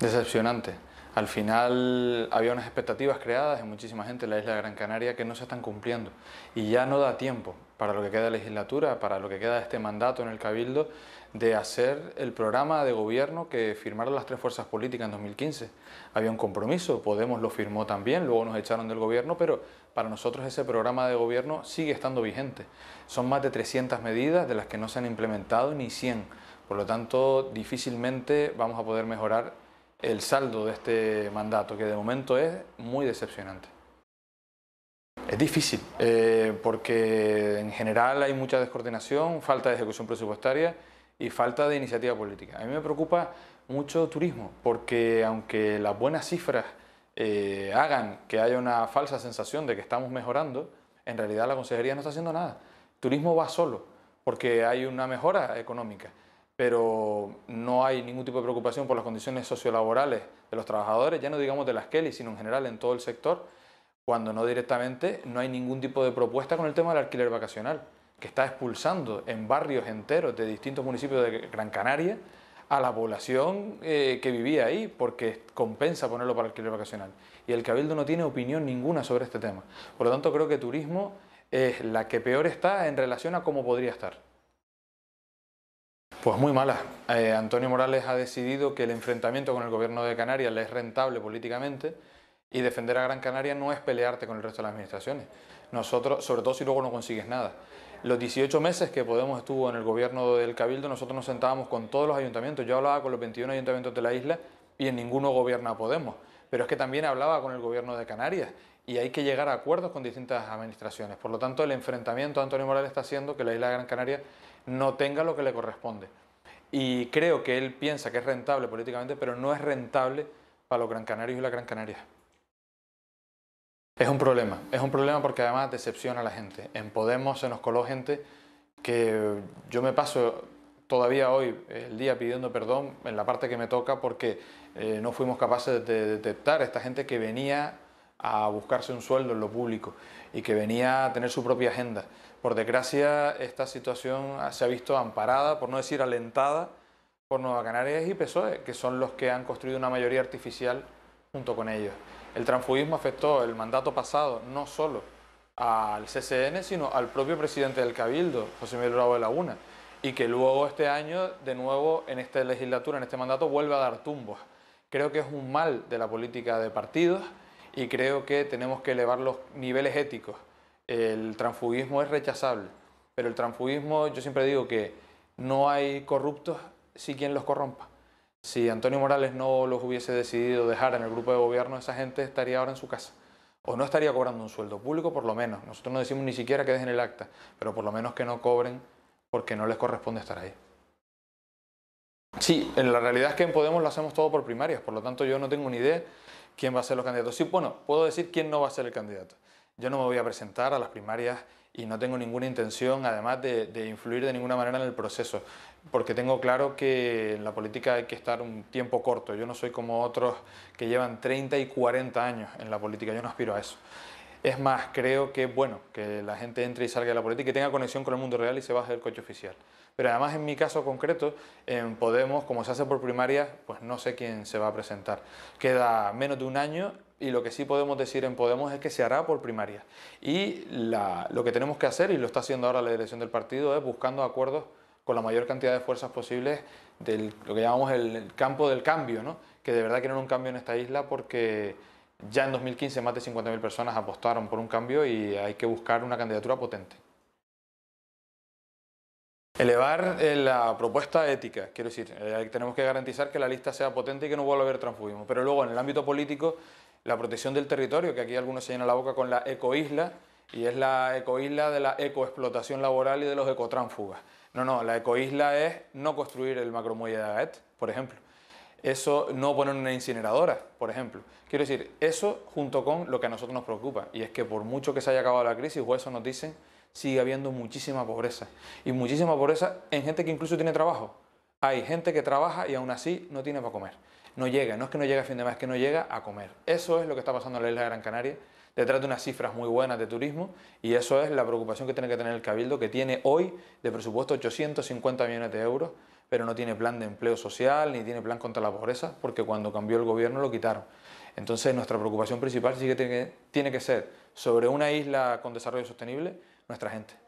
Decepcionante. Al final había unas expectativas creadas en muchísima gente en la isla de Gran Canaria que no se están cumpliendo y ya no da tiempo para lo que queda de legislatura, para lo que queda de este mandato en el Cabildo, de hacer el programa de gobierno que firmaron las tres fuerzas políticas en 2015. Había un compromiso, Podemos lo firmó también, luego nos echaron del gobierno, pero para nosotros ese programa de gobierno sigue estando vigente. Son más de 300 medidas de las que no se han implementado ni 100, por lo tanto difícilmente vamos a poder mejorar el saldo de este mandato, que de momento es muy decepcionante. Es difícil, eh, porque en general hay mucha descoordinación, falta de ejecución presupuestaria y falta de iniciativa política. A mí me preocupa mucho turismo, porque aunque las buenas cifras eh, hagan que haya una falsa sensación de que estamos mejorando, en realidad la consejería no está haciendo nada. turismo va solo, porque hay una mejora económica pero no hay ningún tipo de preocupación por las condiciones sociolaborales de los trabajadores, ya no digamos de las Kelly, sino en general en todo el sector, cuando no directamente no hay ningún tipo de propuesta con el tema del alquiler vacacional, que está expulsando en barrios enteros de distintos municipios de Gran Canaria a la población eh, que vivía ahí, porque compensa ponerlo para alquiler vacacional. Y el Cabildo no tiene opinión ninguna sobre este tema. Por lo tanto, creo que turismo es la que peor está en relación a cómo podría estar. Pues muy mala. Eh, Antonio Morales ha decidido que el enfrentamiento con el gobierno de Canarias le es rentable políticamente y defender a Gran Canaria no es pelearte con el resto de las administraciones. Nosotros, sobre todo si luego no consigues nada. Los 18 meses que Podemos estuvo en el gobierno del Cabildo, nosotros nos sentábamos con todos los ayuntamientos. Yo hablaba con los 21 ayuntamientos de la isla y en ninguno gobierna Podemos. Pero es que también hablaba con el gobierno de Canarias y hay que llegar a acuerdos con distintas administraciones. Por lo tanto, el enfrentamiento de Antonio Morales está haciendo que la isla de Gran Canaria no tenga lo que le corresponde. Y creo que él piensa que es rentable políticamente, pero no es rentable para los Gran Canarios y la Gran Canaria. Es un problema, es un problema porque además decepciona a la gente. En Podemos se nos coló gente que yo me paso todavía hoy el día pidiendo perdón en la parte que me toca porque eh, no fuimos capaces de detectar esta gente que venía a buscarse un sueldo en lo público y que venía a tener su propia agenda. Por desgracia, esta situación se ha visto amparada, por no decir alentada, por Nueva Canarias y PSOE, que son los que han construido una mayoría artificial junto con ellos. El transfugismo afectó el mandato pasado no solo al CCN, sino al propio presidente del Cabildo, José Miguel Bravo de Laguna, y que luego este año, de nuevo, en esta legislatura, en este mandato, vuelve a dar tumbos. Creo que es un mal de la política de partidos y creo que tenemos que elevar los niveles éticos. El transfugismo es rechazable, pero el transfugismo, yo siempre digo que no hay corruptos si quien los corrompa. Si Antonio Morales no los hubiese decidido dejar en el grupo de gobierno, esa gente estaría ahora en su casa. O no estaría cobrando un sueldo público, por lo menos. Nosotros no decimos ni siquiera que dejen el acta, pero por lo menos que no cobren porque no les corresponde estar ahí. Sí, en la realidad es que en Podemos lo hacemos todo por primarias, por lo tanto yo no tengo ni idea quién va a ser los candidatos. Sí, bueno, puedo decir quién no va a ser el candidato. Yo no me voy a presentar a las primarias y no tengo ninguna intención, además, de, de influir de ninguna manera en el proceso, porque tengo claro que en la política hay que estar un tiempo corto. Yo no soy como otros que llevan 30 y 40 años en la política, yo no aspiro a eso. Es más, creo que bueno que la gente entre y salga de la política y tenga conexión con el mundo real y se baje del coche oficial. Pero además, en mi caso concreto, en Podemos, como se hace por primaria, pues no sé quién se va a presentar. Queda menos de un año y lo que sí podemos decir en Podemos es que se hará por primaria. Y lo que tenemos que hacer, y lo está haciendo ahora la dirección del partido, es buscando acuerdos con la mayor cantidad de fuerzas posibles de lo que llamamos el, campo del cambio, ¿no? que de verdad que no quieren un cambio en esta isla porque ya en 2015 más de 50.000 personas apostaron por un cambio y hay que buscar una candidatura potente. Elevar eh, la propuesta ética, quiero decir, eh, tenemos que garantizar que la lista sea potente y que no vuelva a haber transfugismo. Pero luego, en el ámbito político, la protección del territorio, que aquí algunos se llenan la boca con la ecoisla, y es la ecoisla de la ecoexplotación laboral y de los ecotránfugas. No, no, la ecoisla es no construir el macromuelle de Agaet, por ejemplo eso no poner una incineradora, por ejemplo. Quiero decir, eso junto con lo que a nosotros nos preocupa, y es que por mucho que se haya acabado la crisis, o eso nos dicen, sigue habiendo muchísima pobreza. Y muchísima pobreza en gente que incluso tiene trabajo. Hay gente que trabaja y aún así no tiene para comer. No llega, no es que no llegue a fin de mes, es que no llega a comer. Eso es lo que está pasando en la isla de Gran Canaria, detrás de unas cifras muy buenas de turismo, y eso es la preocupación que tiene que tener el Cabildo, que tiene hoy de presupuesto 850 millones de euros pero no tiene plan de empleo social ni tiene plan contra la pobreza, porque cuando cambió el gobierno lo quitaron. Entonces nuestra preocupación principal sí que tiene que, tiene que ser sobre una isla con desarrollo sostenible, nuestra gente.